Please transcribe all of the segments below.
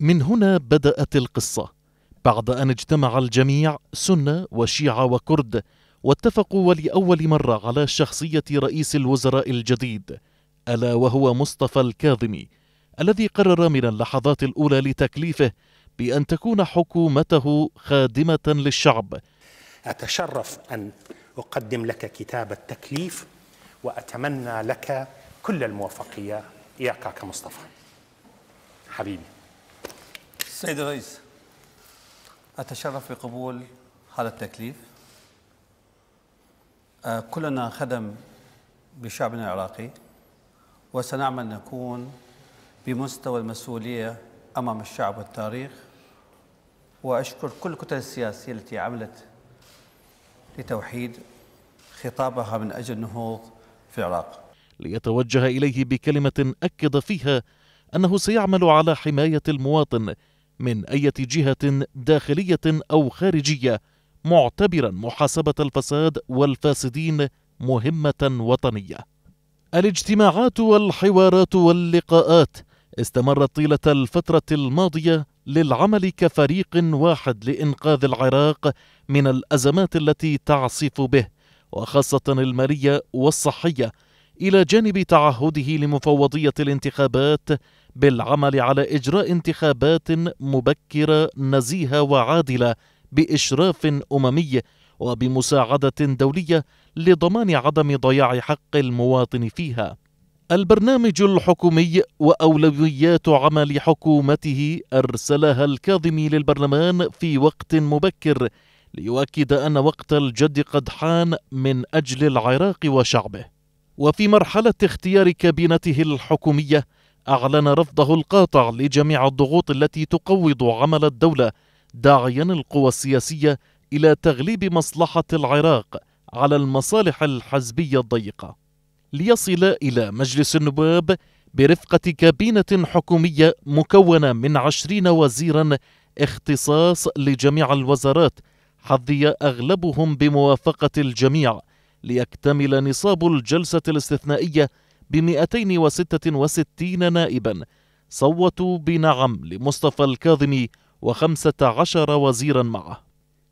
من هنا بدأت القصة بعد أن اجتمع الجميع سنة وشيعة وكرد واتفقوا ولأول مرة على شخصية رئيس الوزراء الجديد ألا وهو مصطفى الكاظمي الذي قرر من اللحظات الأولى لتكليفه بأن تكون حكومته خادمة للشعب أتشرف أن أقدم لك كتاب التكليف وأتمنى لك كل الموفقية إياك مصطفى حبيبي السيد الرئيس أتشرف بقبول هذا التكليف آه، كلنا خدم بشعبنا العراقي وسنعمل نكون بمستوى المسؤولية أمام الشعب والتاريخ وأشكر كل الكتل السياسية التي عملت لتوحيد خطابها من أجل النهوض في العراق ليتوجه إليه بكلمة أكد فيها أنه سيعمل على حماية المواطن من أي جهة داخلية أو خارجية معتبرا محاسبة الفساد والفاسدين مهمة وطنية. الاجتماعات والحوارات واللقاءات استمرت طيلة الفترة الماضية للعمل كفريق واحد لإنقاذ العراق من الأزمات التي تعصف به وخاصة المالية والصحية الى جانب تعهده لمفوضيه الانتخابات بالعمل على اجراء انتخابات مبكره نزيهه وعادله باشراف اممي وبمساعده دوليه لضمان عدم ضياع حق المواطن فيها البرنامج الحكومي واولويات عمل حكومته ارسلها الكاظمي للبرلمان في وقت مبكر ليؤكد ان وقت الجد قد حان من اجل العراق وشعبه وفي مرحلة اختيار كابينته الحكومية أعلن رفضه القاطع لجميع الضغوط التي تقوض عمل الدولة داعيا القوى السياسية إلى تغليب مصلحة العراق على المصالح الحزبية الضيقة ليصل إلى مجلس النواب برفقة كابينة حكومية مكونة من عشرين وزيرا اختصاص لجميع الوزارات حظي أغلبهم بموافقة الجميع ليكتمل نصاب الجلسة الاستثنائية ب 266 نائبا صوتوا بنعم لمصطفى الكاظمي و15 وزيرا معه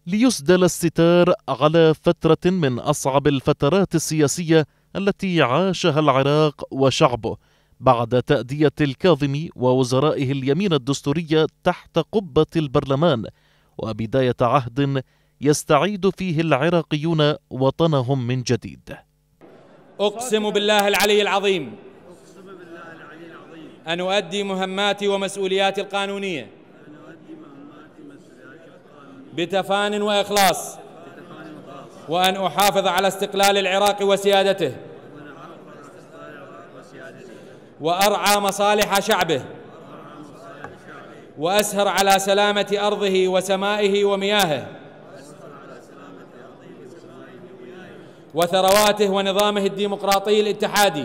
ليسدل الستار على فترة من أصعب الفترات السياسية التي عاشها العراق وشعبه بعد تأدية الكاظمي ووزرائه اليمين الدستورية تحت قبة البرلمان وبداية عهد يستعيد فيه العراقيون وطنهم من جديد أقسم بالله العلي العظيم أن أؤدي مهماتي ومسؤولياتي القانونية بتفان وإخلاص وأن أحافظ على استقلال العراق وسيادته وأرعى مصالح شعبه وأسهر على سلامة أرضه وسمائه ومياهه وثرواته ونظامه الديمقراطي الاتحادي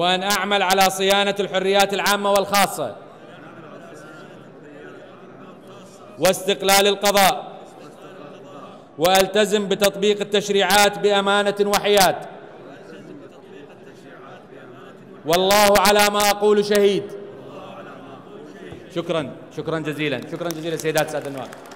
وأن أعمل على صيانة الحريات العامة والخاصة واستقلال القضاء وألتزم بتطبيق التشريعات بأمانة وحياد والله على ما أقول شهيد شكرا شكرا جزيلا شكرا جزيلا سيدات سادة النواب